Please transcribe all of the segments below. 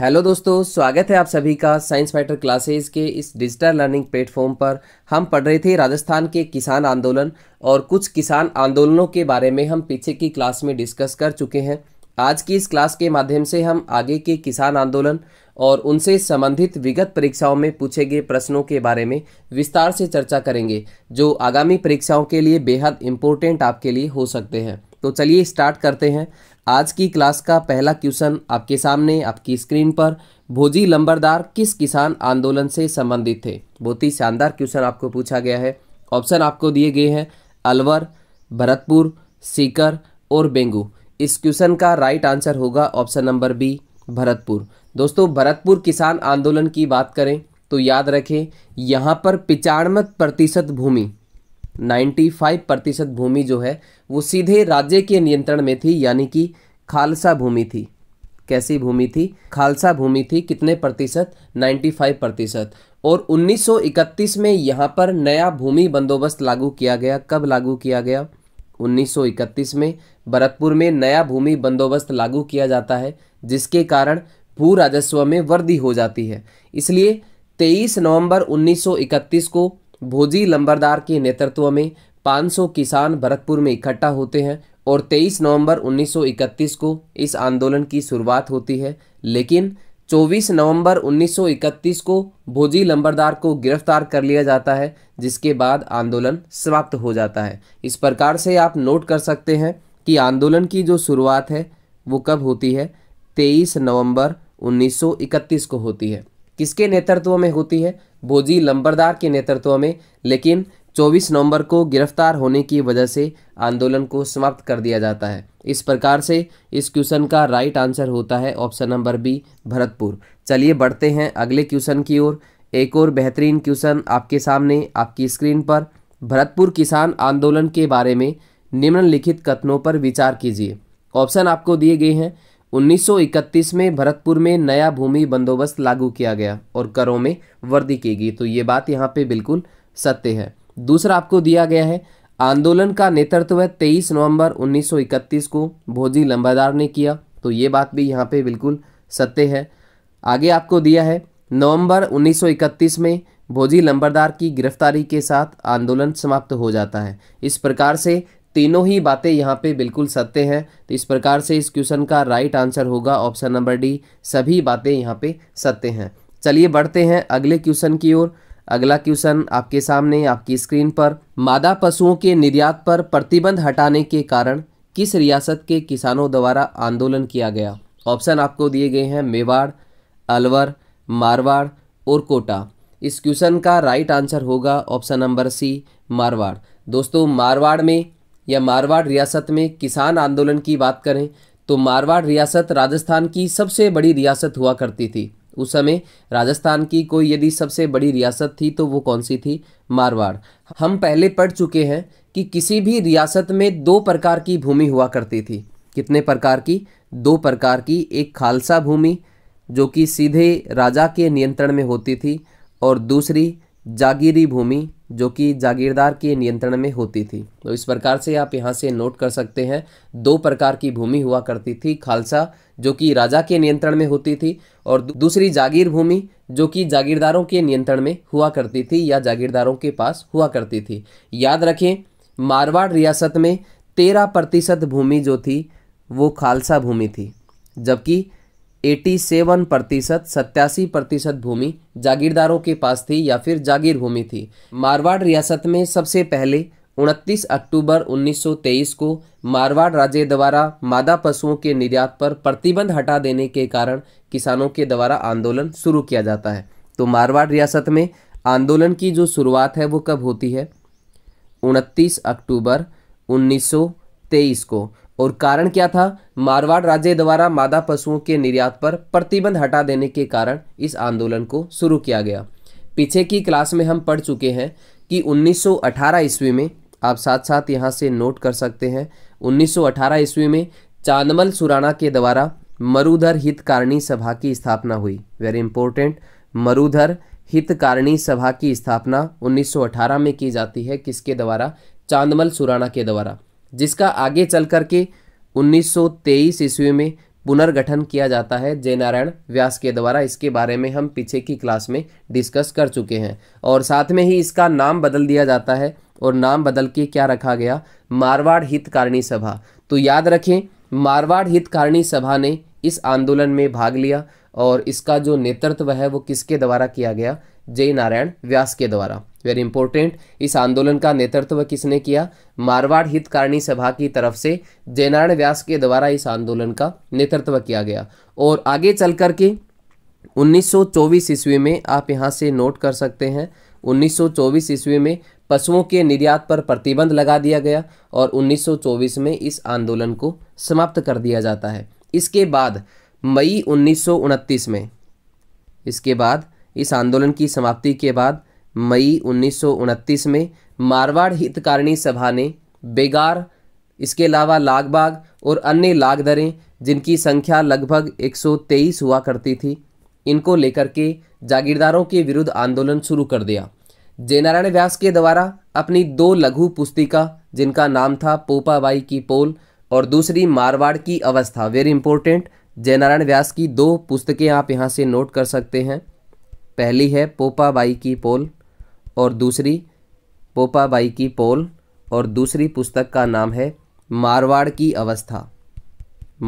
hello दोस्तों स्वागत है आप सभी का साइंस फाइटर क्लासेस के इस डिजिटल लर्निंग प्लेटफॉर्म पर हम पढ़ रहे थे राजस्थान के किसान आंदोलन और कुछ किसान आंदोलनों के बारे में हम पीछे की क्लास में डिस्कस कर चुके हैं आज की इस क्लास के माध्यम से हम आगे के किसान आंदोलन और उनसे संबंधित विगत परीक्षाओं में पूछे गए प्रश्नों के बारे में विस्तार से चर्चा करेंगे जो आगामी परीक्षाओं के लिए बेहद इम्पोर्टेंट आपके लिए हो सकते हैं तो चलिए स्टार्ट करते हैं आज की क्लास का पहला क्वेश्चन आपके सामने आपकी स्क्रीन पर भोजी लंबरदार किस किसान आंदोलन से संबंधित थे बहुत ही शानदार क्वेश्चन आपको पूछा गया है ऑप्शन आपको दिए गए हैं अलवर भरतपुर सीकर और बेंगू इस क्वेश्चन का राइट आंसर होगा ऑप्शन नंबर बी भरतपुर दोस्तों भरतपुर किसान आंदोलन की बात करें तो याद रखें यहाँ पर पिचानवे प्रतिशत भूमि 95 प्रतिशत भूमि जो है वो सीधे राज्य के नियंत्रण में थी यानी कि खालसा भूमि थी कैसी भूमि थी खालसा भूमि थी कितने प्रतिशत 95 प्रतिशत और 1931 में यहाँ पर नया भूमि बंदोबस्त लागू किया गया कब लागू किया गया 1931 में भरतपुर में नया भूमि बंदोबस्त लागू किया जाता है जिसके कारण भू राजस्व में वृद्धि हो जाती है इसलिए 23 नवंबर 1931 को भोजी लंबरदार के नेतृत्व में 500 किसान भरतपुर में इकट्ठा होते हैं और 23 नवंबर 1931 को इस आंदोलन की शुरुआत होती है लेकिन 24 नवंबर 1931 को भोजी लंबरदार को गिरफ्तार कर लिया जाता है जिसके बाद आंदोलन समाप्त हो जाता है इस प्रकार से आप नोट कर सकते हैं कि आंदोलन की जो शुरुआत है वो कब होती है 23 नवंबर 1931 को होती है किसके नेतृत्व में होती है भोजी लंबरदार के नेतृत्व में लेकिन 24 नवंबर को गिरफ्तार होने की वजह से आंदोलन को समाप्त कर दिया जाता है इस प्रकार से इस क्वेश्चन का राइट आंसर होता है ऑप्शन नंबर बी भरतपुर चलिए बढ़ते हैं अगले क्वेश्चन की ओर एक और बेहतरीन क्वेश्चन आपके सामने आपकी स्क्रीन पर भरतपुर किसान आंदोलन के बारे में निम्नलिखित कथनों पर विचार कीजिए ऑप्शन आपको दिए गए हैं 1931 में भरतपुर में नया भूमि बंदोबस्त लागू किया गया और करों में वृद्धि की गई तो ये बात यहाँ पे बिल्कुल सत्य है दूसरा आपको दिया गया है आंदोलन का नेतृत्व 23 नवंबर 1931 को भोजी लंबादार ने किया तो ये बात भी यहाँ पे बिल्कुल सत्य है आगे आपको दिया है नवंबर 1931 में भोजी लंबरदार की गिरफ्तारी के साथ आंदोलन समाप्त हो जाता है इस प्रकार से तीनों ही बातें यहाँ पे बिल्कुल सत्य हैं तो इस प्रकार से इस क्वेश्चन का राइट आंसर होगा ऑप्शन नंबर डी सभी बातें यहाँ पे सत्य हैं चलिए बढ़ते हैं अगले क्वेश्चन की ओर अगला क्वेश्चन आपके सामने आपकी स्क्रीन पर मादा पशुओं के निर्यात पर प्रतिबंध हटाने के कारण किस रियासत के किसानों द्वारा आंदोलन किया गया ऑप्शन आपको दिए गए हैं मेवाड़ अलवर मारवाड़ और कोटा इस क्वेश्चन का राइट आंसर होगा ऑप्शन नंबर सी मारवाड़ दोस्तों मारवाड़ में या मारवाड़ रियासत में किसान आंदोलन की बात करें तो मारवाड़ रियासत राजस्थान की सबसे बड़ी रियासत हुआ करती थी उस समय राजस्थान की कोई यदि सबसे बड़ी रियासत थी तो वो कौन सी थी मारवाड़ हम पहले पढ़ चुके हैं कि किसी भी रियासत में दो प्रकार की भूमि हुआ करती थी कितने प्रकार की दो प्रकार की एक खालसा भूमि जो कि सीधे राजा के नियंत्रण में होती थी और दूसरी जागीरी भूमि जो कि जागीरदार के नियंत्रण में होती थी तो इस प्रकार से आप यहाँ से नोट कर सकते हैं दो प्रकार की भूमि हुआ करती थी खालसा जो कि राजा के नियंत्रण में होती थी और दूसरी जागीर भूमि जो कि जागीरदारों के नियंत्रण में हुआ करती थी या जागीरदारों के पास हुआ करती थी याद रखें मारवाड़ रियासत में तेरह प्रतिशत भूमि जो थी वो खालसा भूमि थी जबकि 87 प्रतिशत सत्तासी प्रतिशत भूमि जागीरदारों के पास थी या फिर जागीर भूमि थी मारवाड़ रियासत में सबसे पहले 29 अक्टूबर 1923 को मारवाड़ राज्य द्वारा मादा पशुओं के निर्यात पर प्रतिबंध हटा देने के कारण किसानों के द्वारा आंदोलन शुरू किया जाता है तो मारवाड़ रियासत में आंदोलन की जो शुरुआत है वो कब होती है 29 अक्टूबर 1923 तेईस को और कारण क्या था मारवाड़ राज्य द्वारा मादा पशुओं के निर्यात पर प्रतिबंध हटा देने के कारण इस आंदोलन को शुरू किया गया पीछे की क्लास में हम पढ़ चुके हैं कि 1918 ईस्वी में आप साथ साथ यहाँ से नोट कर सकते हैं 1918 ईस्वी में चांदमल सुराना के द्वारा मरुधर हितकारिणी सभा की स्थापना हुई वेरी इंपॉर्टेंट मरुधर हितकारिणी सभा की स्थापना 1918 में की जाती है किसके द्वारा चांदमल सुराना के द्वारा जिसका आगे चल करके 1923 ईस्वी में पुनर्गठन किया जाता है जयनारायण व्यास के द्वारा इसके बारे में हम पीछे की क्लास में डिस्कस कर चुके हैं और साथ में ही इसका नाम बदल दिया जाता है और नाम बदल के क्या रखा गया मारवाड़ हितकारिणी सभा तो याद रखें मारवाड़ हितकारिणी सभा ने इस आंदोलन में भाग लिया और इसका जो नेतृत्व है वो किसके द्वारा किया गया जय नारायण व्यास के द्वारा वेरी इंपॉर्टेंट इस आंदोलन का नेतृत्व किसने किया मारवाड़ हितकारिणी सभा की तरफ से जयनारायण व्यास के द्वारा इस आंदोलन का नेतृत्व किया गया और आगे चल कर के 1924 ईस्वी में आप यहाँ से नोट कर सकते हैं 1924 ईस्वी में पशुओं के निर्यात पर प्रतिबंध लगा दिया गया और 1924 में इस आंदोलन को समाप्त कर दिया जाता है इसके बाद मई उन्नीस में इसके बाद इस आंदोलन की समाप्ति के बाद मई उन्नीस में मारवाड़ हितकारिणी सभा ने बेगार इसके अलावा लागबाग और अन्य लाग दरें जिनकी संख्या लगभग 123 हुआ करती थी इनको लेकर के जागीरदारों के विरुद्ध आंदोलन शुरू कर दिया जयनारायण व्यास के द्वारा अपनी दो लघु पुस्तिका जिनका नाम था पोपाबाई की पोल और दूसरी मारवाड़ की अवस्था वेरी इंपॉर्टेंट जयनारायण व्यास की दो पुस्तकें आप यहाँ से नोट कर सकते हैं पहली है पोपाबाई की पोल और दूसरी पोपाबाई की पोल और दूसरी पुस्तक का नाम है मारवाड़ की अवस्था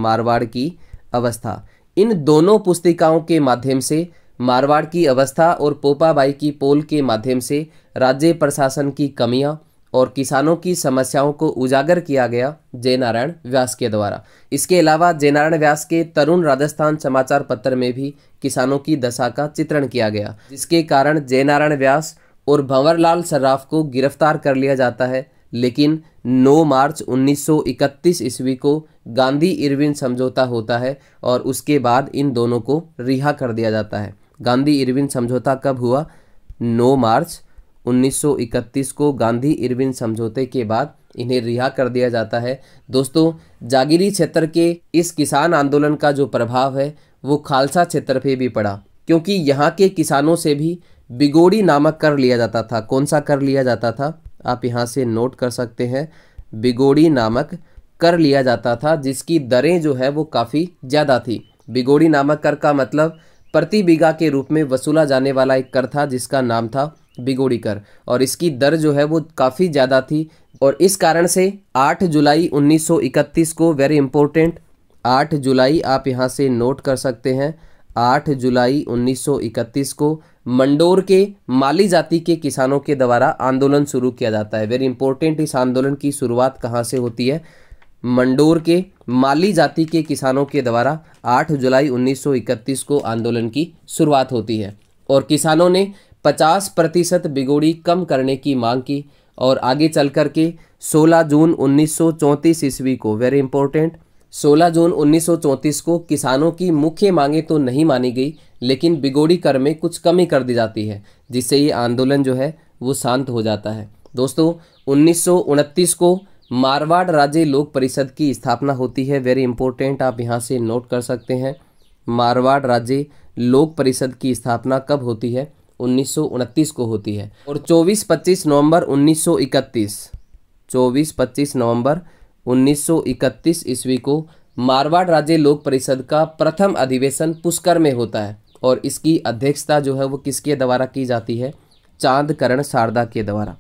मारवाड़ की अवस्था इन दोनों पुस्तिकाओं के माध्यम से मारवाड़ की अवस्था और पोपाबाई की पोल के माध्यम से राज्य प्रशासन की कमियां और किसानों की समस्याओं को उजागर किया गया जयनारायण व्यास के द्वारा इसके अलावा जयनारायण व्यास के तरुण राजस्थान समाचार पत्र में भी किसानों की दशा का चित्रण किया गया जिसके कारण जयनारायण व्यास और भंवरलाल सर्राफ को गिरफ्तार कर लिया जाता है लेकिन 9 मार्च 1931 ईस्वी को गांधी इरविन समझौता होता है और उसके बाद इन दोनों को रिहा कर दिया जाता है गांधी इरविन समझौता कब हुआ 9 मार्च 1931 को गांधी इरविन समझौते के बाद इन्हें रिहा कर दिया जाता है दोस्तों जागीरी क्षेत्र के इस किसान आंदोलन का जो प्रभाव है वो खालसा क्षेत्र पर भी पड़ा क्योंकि यहाँ के किसानों से भी बिगोड़ी नामक कर लिया जाता था कौन सा कर लिया जाता था आप यहाँ से नोट कर सकते हैं बिगोड़ी नामक कर लिया जाता था जिसकी दरें जो है वो काफ़ी ज़्यादा थी बिगोड़ी नामक कर का मतलब प्रति बीघा के रूप में वसूला जाने वाला एक कर था जिसका नाम था बिगोड़ी कर और इसकी दर जो है वो काफ़ी ज़्यादा थी और इस कारण से 8 जुलाई 1931 को वेरी इंपॉर्टेंट 8 जुलाई आप यहाँ से नोट कर सकते हैं 8 जुलाई 1931 को मंडोर के माली जाति के किसानों के द्वारा आंदोलन शुरू किया जाता है वेरी इंपॉर्टेंट इस आंदोलन की शुरुआत कहाँ से होती है मंडोर के माली जाति के किसानों के द्वारा 8 जुलाई 1931 को आंदोलन की शुरुआत होती है और किसानों ने 50 प्रतिशत बिगोड़ी कम करने की मांग की और आगे चल कर के 16 जून 1934 ईस्वी को वेरी इंपॉर्टेंट 16 जून 1934 को किसानों की मुख्य मांगे तो नहीं मानी गई लेकिन बिगोड़ी कर में कुछ कमी कर दी जाती है जिससे ये आंदोलन जो है वो शांत हो जाता है दोस्तों उन्नीस को मारवाड़ राज्य लोक परिषद की स्थापना होती है वेरी इंपॉर्टेंट आप यहाँ से नोट कर सकते हैं मारवाड़ राज्य लोक परिषद की स्थापना कब होती है उन्नीस को होती है और 24-25 नवंबर 1931 24-25 नवंबर 1931 ईस्वी को मारवाड़ राज्य लोक परिषद का प्रथम अधिवेशन पुष्कर में होता है और इसकी अध्यक्षता जो है वो किसके द्वारा की जाती है चांद करण शारदा के द्वारा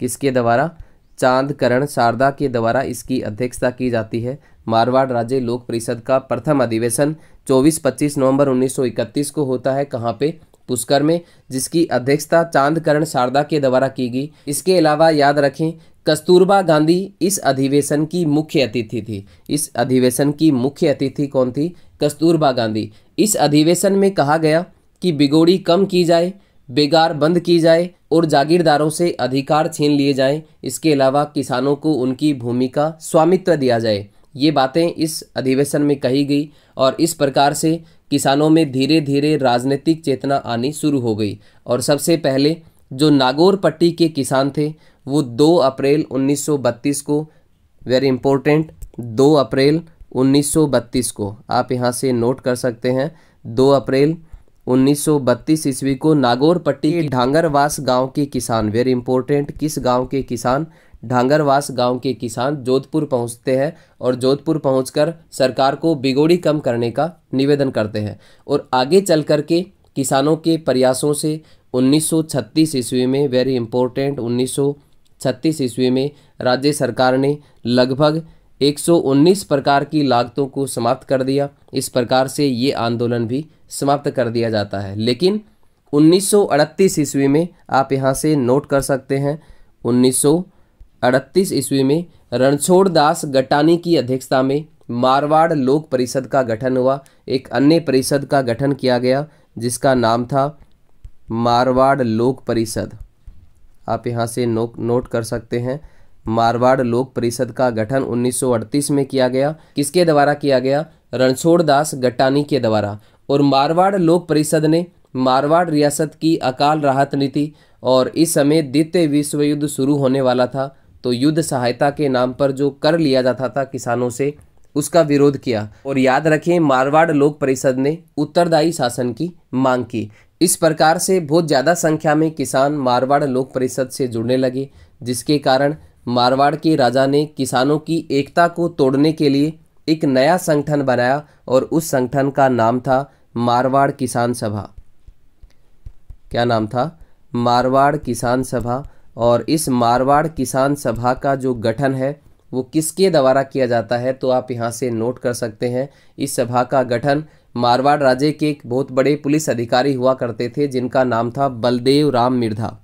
किसके द्वारा चांद करण शारदा के द्वारा इसकी अध्यक्षता की जाती है मारवाड़ राज्य लोक परिषद का प्रथम अधिवेशन 24-25 नवंबर 1931 को होता है कहाँ पे पुष्कर में जिसकी अध्यक्षता चांद करण शारदा के द्वारा की गई इसके अलावा याद रखें कस्तूरबा गांधी इस अधिवेशन की मुख्य अतिथि थी इस अधिवेशन की मुख्य अतिथि कौन थी कस्तूरबा गांधी इस अधिवेशन में कहा गया कि बिगोड़ी कम की जाए बेगार बंद की जाए और जागीरदारों से अधिकार छीन लिए जाएं इसके अलावा किसानों को उनकी भूमि का स्वामित्व दिया जाए ये बातें इस अधिवेशन में कही गई और इस प्रकार से किसानों में धीरे धीरे राजनीतिक चेतना आनी शुरू हो गई और सबसे पहले जो नागौर पट्टी के किसान थे वो 2 अप्रैल 1932 को वेरी इंपॉर्टेंट 2 अप्रैल 1932 को आप यहाँ से नोट कर सकते हैं 2 अप्रैल 1932 ईस्वी को नागौर पट्टी के ढांगरवास गांव के किसान वेरी इंपॉर्टेंट किस गांव के किसान ढांगरवास गांव के किसान जोधपुर पहुंचते हैं और जोधपुर पहुंचकर सरकार को बिगोड़ी कम करने का निवेदन करते हैं और आगे चल कर के किसानों के प्रयासों से 1936 ईस्वी में वेरी इंपॉर्टेंट 1936 ईस्वी में राज्य सरकार ने लगभग 119 प्रकार की लागतों को समाप्त कर दिया इस प्रकार से ये आंदोलन भी समाप्त कर दिया जाता है लेकिन 1938 ईस्वी में आप यहाँ से नोट कर सकते हैं 1938 ईस्वी में रणछोड़ दास गटानी की अध्यक्षता में मारवाड़ लोक परिषद का गठन हुआ एक अन्य परिषद का गठन किया गया जिसका नाम था मारवाड़ लोक परिषद आप यहाँ से नो नोट कर सकते हैं मारवाड़ लोक परिषद का गठन 1938 में किया गया किसके द्वारा किया गया रणछोड़ दास गट्टानी के द्वारा और मारवाड़ लोक परिषद ने मारवाड़ रियासत की अकाल राहत नीति और इस समय द्वितीय विश्व युद्ध शुरू होने वाला था तो युद्ध सहायता के नाम पर जो कर लिया जाता था किसानों से उसका विरोध किया और याद रखें मारवाड़ लोक परिषद ने उत्तरदायी शासन की मांग की इस प्रकार से बहुत ज़्यादा संख्या में किसान मारवाड़ लोक परिषद से जुड़ने लगे जिसके कारण मारवाड़ के राजा ने किसानों की एकता को तोड़ने के लिए एक नया संगठन बनाया और उस संगठन का नाम था मारवाड़ किसान सभा क्या नाम था मारवाड़ किसान सभा और इस मारवाड़ किसान सभा का जो गठन है वो किसके द्वारा किया जाता है तो आप यहाँ से नोट कर सकते हैं इस सभा का गठन मारवाड़ राज्य के एक बहुत बड़े पुलिस अधिकारी हुआ करते थे जिनका नाम था बलदेव राम मिर्धा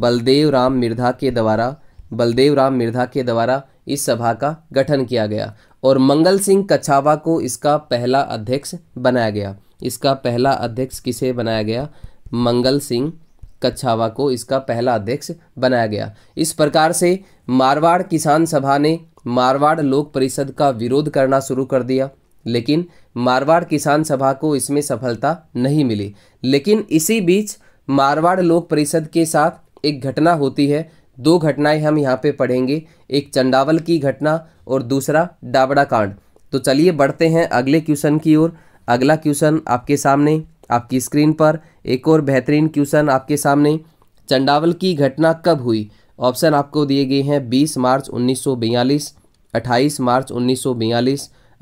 बलदेव राम मिर्धा के द्वारा बलदेव राम मिर्धा के द्वारा इस सभा का गठन किया गया और मंगल सिंह कछावा को इसका पहला अध्यक्ष बनाया गया इसका पहला अध्यक्ष किसे बनाया गया मंगल सिंह कछावा को इसका पहला अध्यक्ष बनाया गया इस प्रकार से मारवाड़ किसान सभा ने मारवाड़ लोक परिषद का विरोध करना शुरू कर दिया लेकिन मारवाड़ किसान सभा को इसमें सफलता नहीं मिली लेकिन इसी बीच मारवाड़ लोक परिषद के साथ एक घटना होती है दो घटनाएं हम यहाँ पे पढ़ेंगे एक चंडावल की घटना और दूसरा डाबड़ा कांड तो चलिए बढ़ते हैं अगले क्वेश्चन की ओर अगला क्वेश्चन आपके सामने आपकी स्क्रीन पर एक और बेहतरीन क्वेश्चन आपके सामने चंडावल की घटना कब हुई ऑप्शन आपको दिए गए हैं 20 मार्च 1942 28 मार्च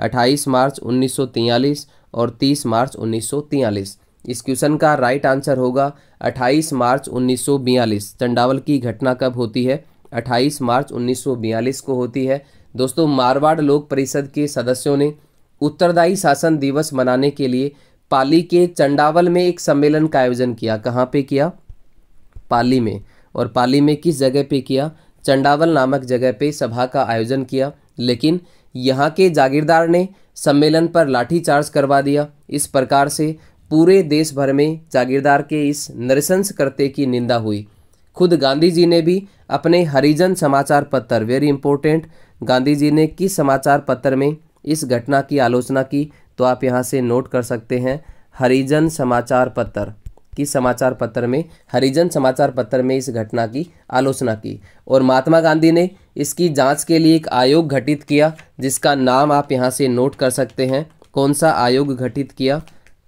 28 मार्च 1943 और 30 मार्च 1943 इस क्वेश्चन का राइट आंसर होगा 28 मार्च 1942 चंडावल की घटना कब होती है 28 मार्च 1942 को होती है दोस्तों मारवाड़ लोक परिषद के सदस्यों ने उत्तरदायी शासन दिवस मनाने के लिए पाली के चंडावल में एक सम्मेलन का आयोजन किया कहाँ पे किया पाली में और पाली में किस जगह पे किया चंडावल नामक जगह पे सभा का आयोजन किया लेकिन यहाँ के जागीरदार ने सम्मेलन पर लाठीचार्ज करवा दिया इस प्रकार से पूरे देश भर में जागीरदार के इस नरसंस करते की निंदा हुई खुद गांधी जी ने भी अपने हरिजन समाचार पत्र वेरी इंपॉर्टेंट गांधी जी ने किस समाचार पत्र में इस घटना की आलोचना की तो आप यहाँ से नोट कर सकते हैं हरिजन समाचार पत्र की समाचार पत्र में हरिजन समाचार पत्र में इस घटना की आलोचना की और महात्मा गांधी ने इसकी जांच के लिए एक आयोग गठित किया जिसका नाम आप यहाँ से नोट कर सकते हैं कौन सा आयोग गठित किया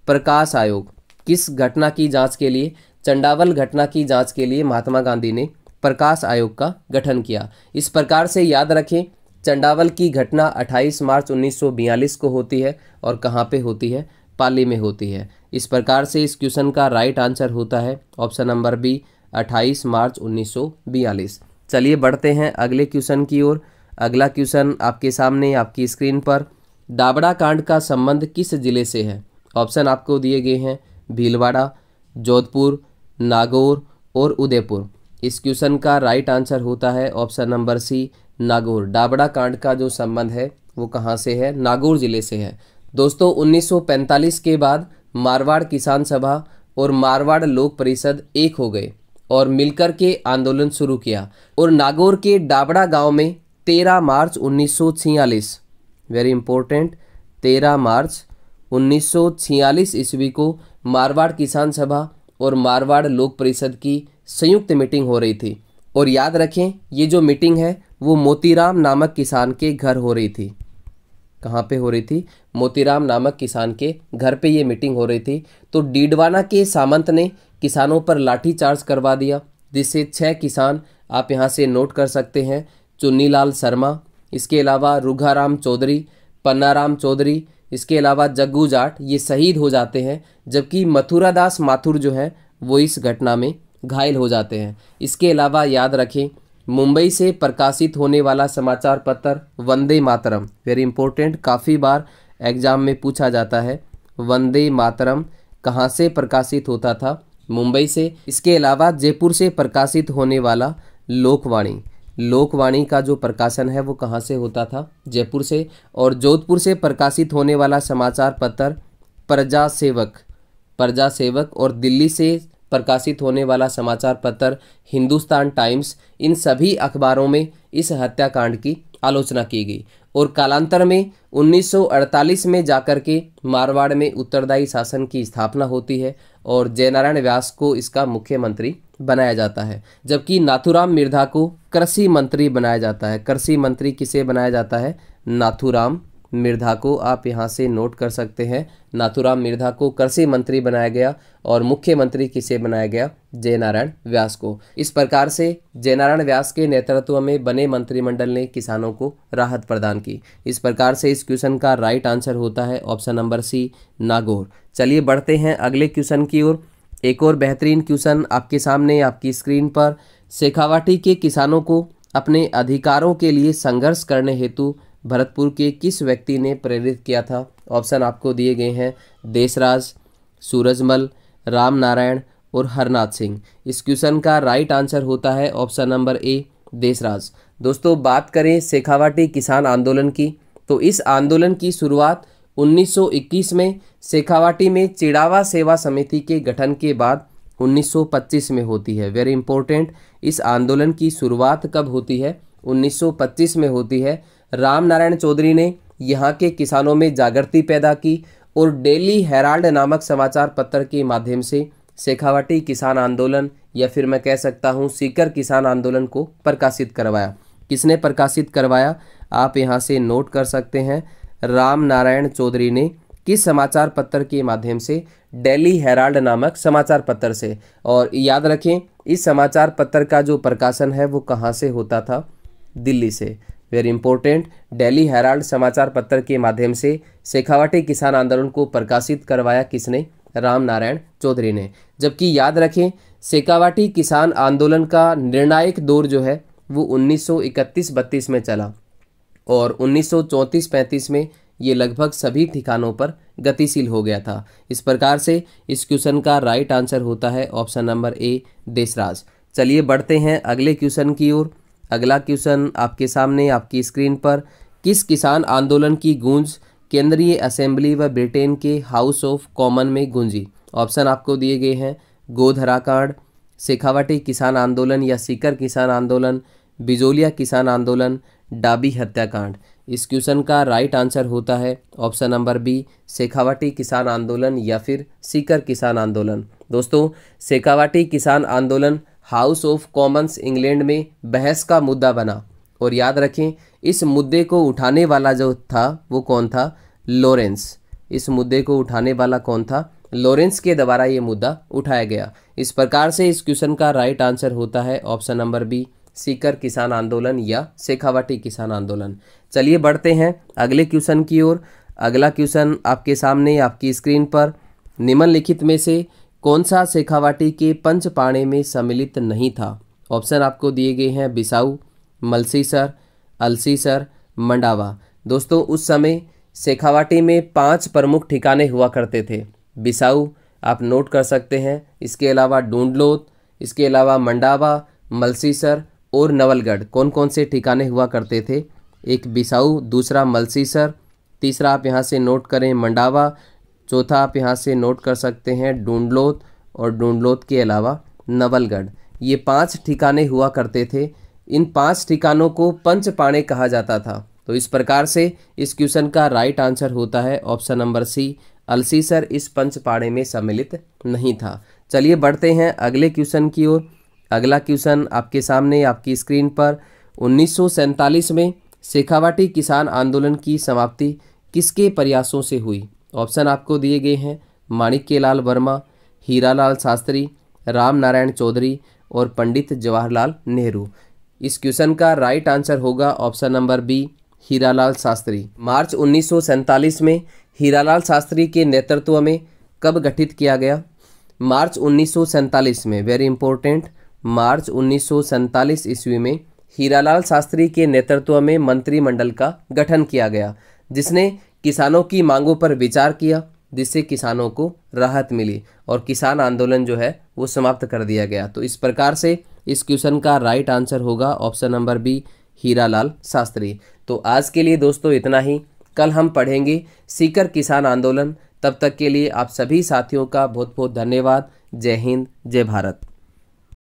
प्रकाश आयोग किस घटना की जांच के लिए चंडावल घटना की जांच के लिए महात्मा गांधी ने प्रकाश आयोग का गठन किया इस प्रकार से याद रखें चंडावल की घटना 28 मार्च 1942 को होती है और कहाँ पे होती है पाली में होती है इस प्रकार से इस क्वेश्चन का राइट आंसर होता है ऑप्शन नंबर बी 28 मार्च 1942 चलिए बढ़ते हैं अगले क्वेश्चन की ओर अगला क्वेश्चन आपके सामने आपकी स्क्रीन पर डाबड़ा कांड का संबंध किस जिले से है ऑप्शन आपको दिए गए हैं भीलवाड़ा जोधपुर नागौर और उदयपुर इस क्वेश्चन का राइट आंसर होता है option number C Nagaur Dabra कांड का जो संबंध है वो कहाँ से है नागौर ज़िले से है दोस्तों 1945 के बाद मारवाड़ किसान सभा और मारवाड़ लोक परिषद एक हो गए और मिलकर के आंदोलन शुरू किया और नागौर के डाबड़ा गांव में 13 मार्च उन्नीस वेरी इंपॉर्टेंट 13 मार्च 1946 ईस्वी को मारवाड़ किसान सभा और मारवाड़ लोक परिषद की संयुक्त मीटिंग हो रही थी और याद रखें ये जो मीटिंग है वो मोतीराम नामक किसान के घर हो रही थी कहाँ पे हो रही थी मोतीराम नामक किसान के घर पे ये मीटिंग हो रही थी तो डीडवाना के सामंत ने किसानों पर लाठी चार्ज करवा दिया जिससे छः किसान आप यहाँ से नोट कर सकते हैं चुन्नीलाल शर्मा इसके अलावा रुघाराम चौधरी पन्नाराम चौधरी इसके अलावा जग्गू जाट ये शहीद हो जाते हैं जबकि मथुरादास माथुर जो है वो इस घटना में घायल हो जाते हैं इसके अलावा याद रखें मुंबई से प्रकाशित होने वाला समाचार पत्र वंदे मातरम वेरी इंपॉर्टेंट काफ़ी बार एग्जाम में पूछा जाता है वंदे मातरम कहाँ से प्रकाशित होता था मुंबई से इसके अलावा जयपुर से प्रकाशित होने वाला लोकवाणी लोकवाणी का जो प्रकाशन है वो कहाँ से होता था जयपुर से और जोधपुर से प्रकाशित होने वाला समाचार पत्र प्रजा सेवक प्रजा सेवक और दिल्ली से प्रकाशित होने वाला समाचार पत्र हिंदुस्तान टाइम्स इन सभी अखबारों में इस हत्याकांड की आलोचना की गई और कालांतर में 1948 में जाकर के मारवाड़ में उत्तरदायी शासन की स्थापना होती है और जयनारायण व्यास को इसका मुख्यमंत्री बनाया जाता है जबकि नाथुराम मिर्धा को कृषि मंत्री बनाया जाता है कृषि मंत्री किसे बनाया जाता है नाथूराम मिर्धा को आप यहाँ से नोट कर सकते हैं नाथुराम मिर्धा को कृषि मंत्री बनाया गया और मुख्यमंत्री किसे बनाया गया जयनारायण व्यास को इस प्रकार से जयनारायण व्यास के नेतृत्व में बने मंत्रिमंडल ने किसानों को राहत प्रदान की इस प्रकार से इस क्वेश्चन का राइट आंसर होता है ऑप्शन नंबर सी नागौर चलिए बढ़ते हैं अगले क्वेश्चन की ओर एक और बेहतरीन क्वेश्चन आपके सामने आपकी स्क्रीन पर शेखावाटी के किसानों को अपने अधिकारों के लिए संघर्ष करने हेतु भरतपुर के किस व्यक्ति ने प्रेरित किया था ऑप्शन आपको दिए गए हैं देशराज सूरजमल राम नारायण और हरनाथ सिंह इस क्वेश्चन का राइट आंसर होता है ऑप्शन नंबर ए देशराज दोस्तों बात करें शेखावाटी किसान आंदोलन की तो इस आंदोलन की शुरुआत 1921 में शेखावाटी में चिड़ावा सेवा समिति के गठन के बाद 1925 में होती है वेरी इंपॉर्टेंट इस आंदोलन की शुरुआत कब होती है 1925 में होती है राम नारायण चौधरी ने यहाँ के किसानों में जागृति पैदा की और डेली हेराल्ड नामक समाचार पत्र के माध्यम से शेखावटी किसान आंदोलन या फिर मैं कह सकता हूँ सीकर किसान आंदोलन को प्रकाशित करवाया किसने प्रकाशित करवाया आप यहाँ से नोट कर सकते हैं राम नारायण चौधरी ने किस समाचार पत्र के माध्यम से डेली हेराल्ड नामक समाचार पत्र से और याद रखें इस समाचार पत्र का जो प्रकाशन है वो कहाँ से होता था दिल्ली से वेरी इंपॉर्टेंट डेली हेराल्ड समाचार पत्र के माध्यम से शेखावाटी किसान आंदोलन को प्रकाशित करवाया किसने राम नारायण चौधरी ने जबकि याद रखें शेखावाटी किसान आंदोलन का निर्णायक दौर जो है वो 1931-32 में चला और 1934-35 में ये लगभग सभी ठिकानों पर गतिशील हो गया था इस प्रकार से इस क्वेश्चन का राइट आंसर होता है ऑप्शन नंबर ए देशराज चलिए बढ़ते हैं अगले क्वेश्चन की ओर अगला क्वेश्चन आपके सामने आपकी स्क्रीन पर किस किसान आंदोलन की गूंज केंद्रीय असेंबली व ब्रिटेन के हाउस ऑफ कॉमन में गूंजी ऑप्शन आपको दिए गए हैं गोधराकांड शेखावटी किसान आंदोलन या सीकर किसान आंदोलन बिजोलिया किसान आंदोलन डाबी हत्याकांड इस क्वेश्चन का राइट आंसर होता है ऑप्शन नंबर बी शेखावाटी किसान आंदोलन या फिर सीकर किसान आंदोलन दोस्तों शेखावाटी किसान आंदोलन हाउस ऑफ कॉमन्स इंग्लैंड में बहस का मुद्दा बना और याद रखें इस मुद्दे को उठाने वाला जो था वो कौन था लॉरेंस इस मुद्दे को उठाने वाला कौन था लॉरेंस के द्वारा ये मुद्दा उठाया गया इस प्रकार से इस क्वेश्चन का राइट आंसर होता है ऑप्शन नंबर बी सीकर किसान आंदोलन या शेखावटी किसान आंदोलन चलिए बढ़ते हैं अगले क्वेश्चन की ओर अगला क्वेश्चन आपके सामने आपकी स्क्रीन पर निम्नलिखित में से कौन सा शेखावाटी के पंचपाणे में सम्मिलित नहीं था ऑप्शन आपको दिए गए हैं बिसाऊ मलसीसर अलसीसर मंडावा दोस्तों उस समय शेखावाटी में पांच प्रमुख ठिकाने हुआ करते थे बिसाऊ आप नोट कर सकते हैं इसके अलावा डूंडलोत इसके अलावा मंडावा मलसीसर और नवलगढ़ कौन कौन से ठिकाने हुआ करते थे एक बिसाऊ दूसरा मलसीसर तीसरा आप यहाँ से नोट करें मंडावा चौथा आप यहाँ से नोट कर सकते हैं डूंडलोत और डूंडलोत के अलावा नवलगढ़ ये पांच ठिकाने हुआ करते थे इन पांच ठिकानों को पंच पाणे कहा जाता था तो इस प्रकार से इस क्वेश्चन का राइट आंसर होता है ऑप्शन नंबर सी अलसी सर इस पंच पाणे में सम्मिलित नहीं था चलिए बढ़ते हैं अगले क्वेश्चन की ओर अगला क्वेश्चन आपके सामने आपकी स्क्रीन पर उन्नीस में शेखावाटी किसान आंदोलन की समाप्ति किसके प्रयासों से हुई ऑप्शन आपको दिए गए हैं माणिक्य लाल वर्मा हीरालाल शास्त्री राम नारायण चौधरी और पंडित जवाहरलाल नेहरू इस क्वेश्चन का राइट आंसर होगा option number B Hiralal Shastri March उन्नीस में हीरालाल शास्त्री के नेतृत्व में कब गठित किया गया मार्च उन्नीस में वेरी इंपॉर्टेंट मार्च उन्नीस ईस्वी में हीरालाल शास्त्री के नेतृत्व में मंत्रिमंडल का गठन किया गया जिसने किसानों की मांगों पर विचार किया जिससे किसानों को राहत मिली और किसान आंदोलन जो है वो समाप्त कर दिया गया तो इस प्रकार से इस क्वेश्चन का राइट आंसर होगा option number B Hiralal Shastri तो आज के लिए दोस्तों इतना ही कल हम पढ़ेंगे सीकर किसान आंदोलन तब तक के लिए आप सभी साथियों का बहुत बहुत धन्यवाद जय हिंद जय भारत